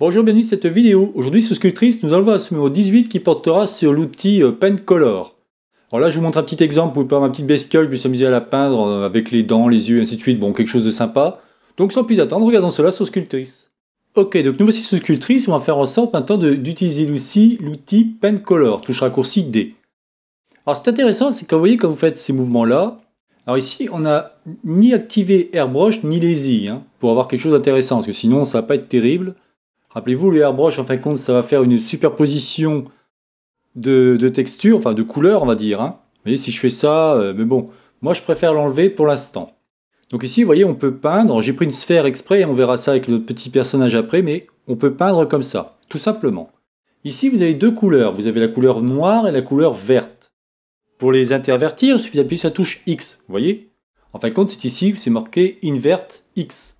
Bonjour, bienvenue dans cette vidéo. Aujourd'hui sous Sculptrice, nous allons voir ce numéro 18 qui portera sur l'outil euh, pen Color. Alors là, je vous montre un petit exemple pouvez prendre ma petite bestiole, je s'amuser à la peindre euh, avec les dents, les yeux, ainsi de suite. Bon, quelque chose de sympa. Donc sans plus attendre, regardons cela sous Sculptrice. Ok, donc nous voici sous Sculptrice, on va faire en sorte maintenant d'utiliser l'outil pen Color, touche raccourci D. Alors c'est intéressant, c'est que vous voyez quand vous faites ces mouvements-là, alors ici, on n'a ni activé Airbrush ni Lazy, I hein, pour avoir quelque chose d'intéressant, parce que sinon ça va pas être terrible. Rappelez-vous, le airbrush, en fin de compte, ça va faire une superposition de, texture, enfin de couleur on va dire. Hein. Vous voyez, si je fais ça, euh, mais bon, moi je préfère l'enlever pour l'instant. Donc ici, vous voyez, on peut peindre. J'ai pris une sphère exprès, on verra ça avec notre petit personnage après, mais on peut peindre comme ça, tout simplement. Ici, vous avez deux couleurs. Vous avez la couleur noire et la couleur verte. Pour les intervertir, il suffit d'appuyer sur la touche X, vous voyez En fin de compte, c'est ici que c'est marqué invert X.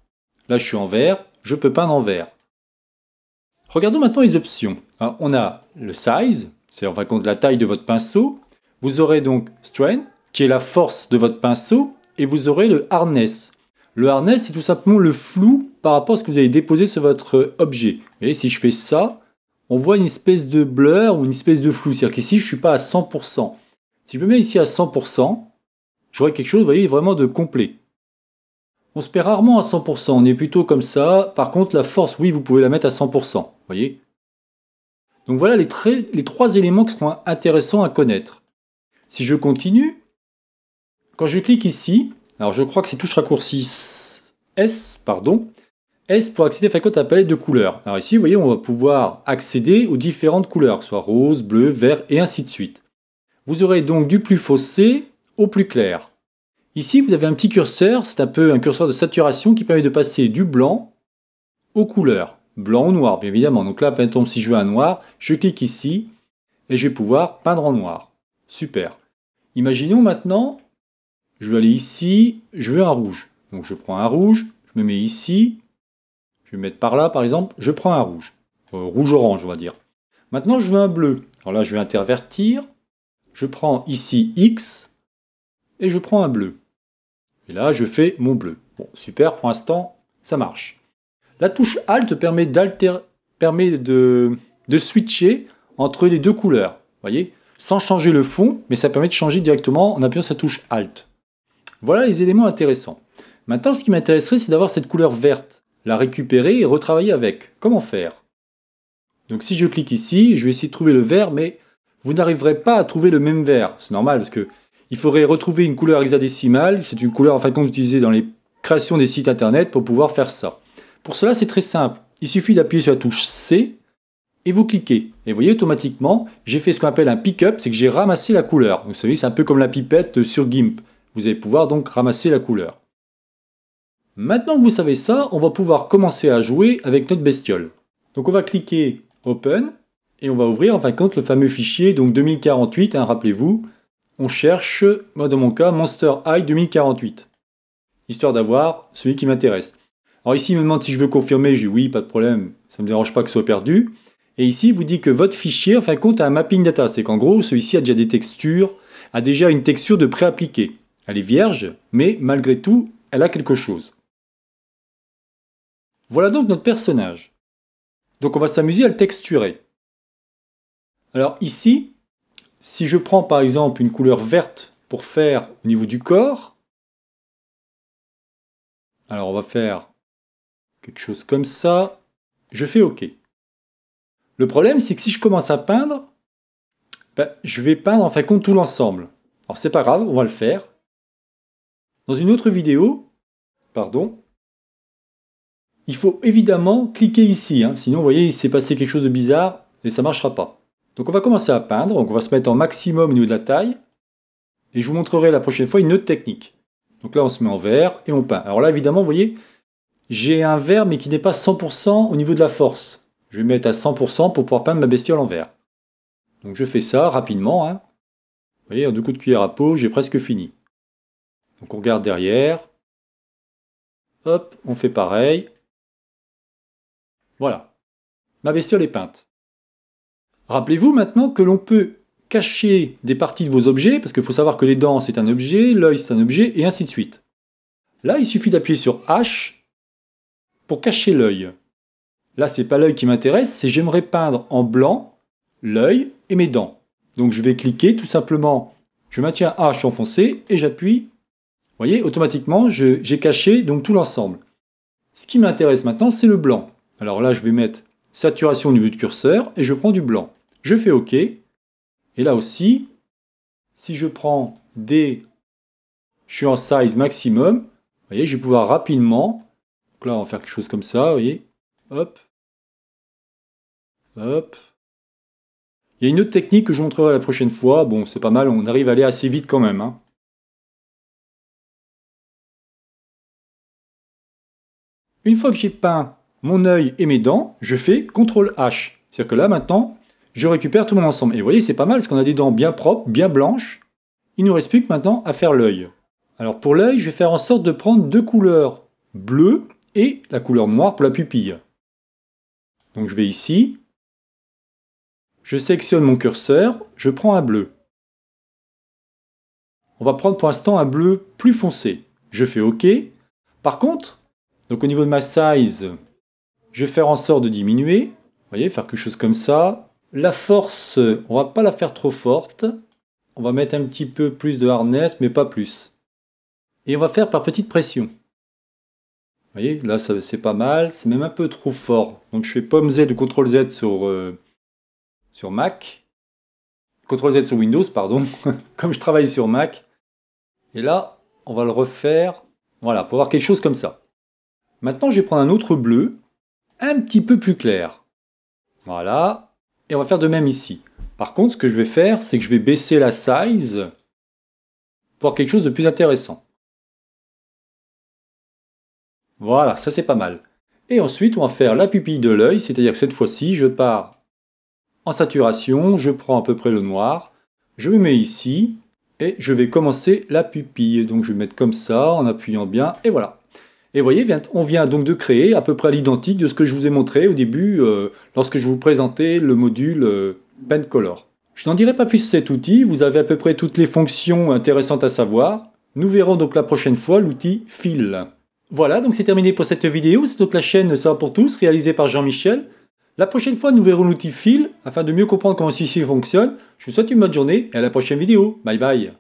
Là, je suis en vert, je peux peindre en vert. Regardons maintenant les options. on a le size, c'est en fin la taille de votre pinceau. Vous aurez donc strength, qui est la force de votre pinceau, et vous aurez le harness. Le harness, c'est tout simplement le flou par rapport à ce que vous avez déposé sur votre objet. Et si je fais ça, on voit une espèce de blur ou une espèce de flou. C'est-à-dire qu'ici, je ne suis pas à 100%. Si je me mets ici à 100%, j'aurai quelque chose, vous voyez, vraiment de complet. On se perd rarement à 100%, on est plutôt comme ça. Par contre, la force, oui, vous pouvez la mettre à 100%, voyez Donc voilà les, trois éléments qui sont intéressants à connaître. Si je continue, quand je clique ici, alors je crois que c'est touche raccourci S, pardon, S pour accéder à la à palette de couleurs. Alors ici, vous voyez, on va pouvoir accéder aux différentes couleurs, que ce soit rose, bleu, vert, et ainsi de suite. Vous aurez donc du plus faussé au plus clair. Ici, vous avez un petit curseur, c'est un peu un curseur de saturation qui permet de passer du blanc aux couleurs, blanc ou noir, bien évidemment. Donc là, par exemple, si je veux un noir, je clique ici et je vais pouvoir peindre en noir. Super. Imaginons maintenant, je vais aller ici, je veux un rouge. Donc je prends un rouge, je me mets ici, je vais mettre par là, par exemple, je prends un rouge. Euh, rouge-orange, on va dire. Maintenant, je veux un bleu. Alors là, je vais intervertir. Je prends ici X et je prends un bleu. Et là, je fais mon bleu. Bon, super, pour l'instant, ça marche. La touche Alt permet, de, switcher entre les deux couleurs, voyez, sans changer le fond, mais ça permet de changer directement en appuyant sur la touche Alt. Voilà les éléments intéressants. Maintenant, ce qui m'intéresserait, c'est d'avoir cette couleur verte, la récupérer et retravailler avec. Comment faire Donc si je clique ici, je vais essayer de trouver le vert, mais vous n'arriverez pas à trouver le même vert. C'est normal, parce que il faudrait retrouver une couleur hexadécimale. C'est une couleur en fin de utilisée dans les créations des sites internet pour pouvoir faire ça. Pour cela, c'est très simple. Il suffit d'appuyer sur la touche C et vous cliquez. Et vous voyez automatiquement, j'ai fait ce qu'on appelle un pick-up, c'est que j'ai ramassé la couleur. Vous savez, c'est un peu comme la pipette sur GIMP. Vous allez pouvoir donc ramasser la couleur. Maintenant que vous savez ça, on va pouvoir commencer à jouer avec notre bestiole. Donc on va cliquer Open et on va ouvrir en fin de compte le fameux fichier donc 2048, hein, rappelez-vous, on cherche, moi dans mon cas, Monster High 2048, histoire d'avoir celui qui m'intéresse. Alors ici, il me demande si je veux confirmer, je dis oui, pas de problème, ça ne me dérange pas que ce soit perdu. Et ici, il vous dit que votre fichier, en fin de compte, a un mapping data. C'est qu'en gros, celui-ci a déjà des textures, a déjà une texture de pré appliqué Elle est vierge, mais malgré tout, elle a quelque chose. Voilà donc notre personnage. Donc on va s'amuser à le texturer. Alors ici, si je prends par exemple une couleur verte pour faire au niveau du corps, alors on va faire quelque chose comme ça, je fais OK. Le problème, c'est que si je commence à peindre, ben, je vais peindre en fin de compte tout l'ensemble. Alors c'est pas grave, on va le faire. Dans une autre vidéo, pardon, il faut évidemment cliquer ici, hein. sinon vous voyez il s'est passé quelque chose de bizarre et ça ne marchera pas. Donc on va commencer à peindre, donc on va se mettre en maximum au niveau de la taille, et je vous montrerai la prochaine fois une autre technique. Donc là on se met en vert et on peint. Alors là évidemment vous voyez, j'ai un vert mais qui n'est pas 100% au niveau de la force. Je vais mettre à 100% pour pouvoir peindre ma bestiole en vert. Donc je fais ça rapidement. Hein. Vous voyez, en deux coups de cuillère à peau, j'ai presque fini. Donc on regarde derrière. Hop, on fait pareil. Voilà. Ma bestiole est peinte. Rappelez-vous maintenant que l'on peut cacher des parties de vos objets, parce qu'il faut savoir que les dents c'est un objet, l'œil c'est un objet, et ainsi de suite. Là, il suffit d'appuyer sur H pour cacher l'œil. Là, ce n'est pas l'œil qui m'intéresse, c'est j'aimerais peindre en blanc l'œil et mes dents. Donc je vais cliquer tout simplement, je maintiens H enfoncé et j'appuie. Vous voyez, automatiquement, j'ai caché donc tout l'ensemble. Ce qui m'intéresse maintenant, c'est le blanc. Alors là, je vais mettre saturation au niveau de curseur et je prends du blanc. Je fais OK. Et là aussi, si je prends D, je suis en size maximum. Vous voyez, je vais pouvoir rapidement. Donc là, on va faire quelque chose comme ça. Vous voyez, hop, hop. Il y a une autre technique que je montrerai la prochaine fois. Bon, c'est pas mal, on arrive à aller assez vite quand même. Hein. Une fois que j'ai peint mon œil et mes dents, je fais CTRL H. C'est-à-dire que là, maintenant, je récupère tout mon ensemble. Et vous voyez, c'est pas mal, parce qu'on a des dents bien propres, bien blanches. Il nous reste plus que maintenant à faire l'œil. Alors pour l'œil, je vais faire en sorte de prendre deux couleurs, bleu et la couleur noire pour la pupille. Donc je vais ici, je sélectionne mon curseur, je prends un bleu. On va prendre pour l'instant un bleu plus foncé. Je fais OK. Par contre, donc au niveau de ma size, je vais faire en sorte de diminuer. Vous voyez, faire quelque chose comme ça, la force, on va pas la faire trop forte. On va mettre un petit peu plus de harness, mais pas plus. Et on va faire par petite pression. Vous voyez, là c'est pas mal, c'est même un peu trop fort. Donc je fais pomme Z, CTRL Z sur, euh, sur Mac. CTRL Z sur Windows, pardon, comme je travaille sur Mac. Et là, on va le refaire, voilà, pour avoir quelque chose comme ça. Maintenant, je vais prendre un autre bleu, un petit peu plus clair. Voilà, et on va faire de même ici. Par contre, ce que je vais faire, c'est que je vais baisser la size pour quelque chose de plus intéressant. Voilà, ça c'est pas mal. Et ensuite, on va faire la pupille de l'œil, c'est-à-dire que cette fois-ci, je pars en saturation, je prends à peu près le noir, je me mets ici, et je vais commencer la pupille. Donc je vais mettre comme ça, en appuyant bien, et voilà. Et vous voyez, on vient donc de créer à peu près l'identique de ce que je vous ai montré au début euh, lorsque je vous présentais le module euh, Pen Color. Je n'en dirai pas plus cet outil, vous avez à peu près toutes les fonctions intéressantes à savoir. Nous verrons donc la prochaine fois l'outil Fill. Voilà, donc c'est terminé pour cette vidéo. C'est donc la chaîne Ça pour tous, réalisée par Jean-Michel. La prochaine fois, nous verrons l'outil Fill afin de mieux comprendre comment celui-ci fonctionne. Je vous souhaite une bonne journée et à la prochaine vidéo. Bye bye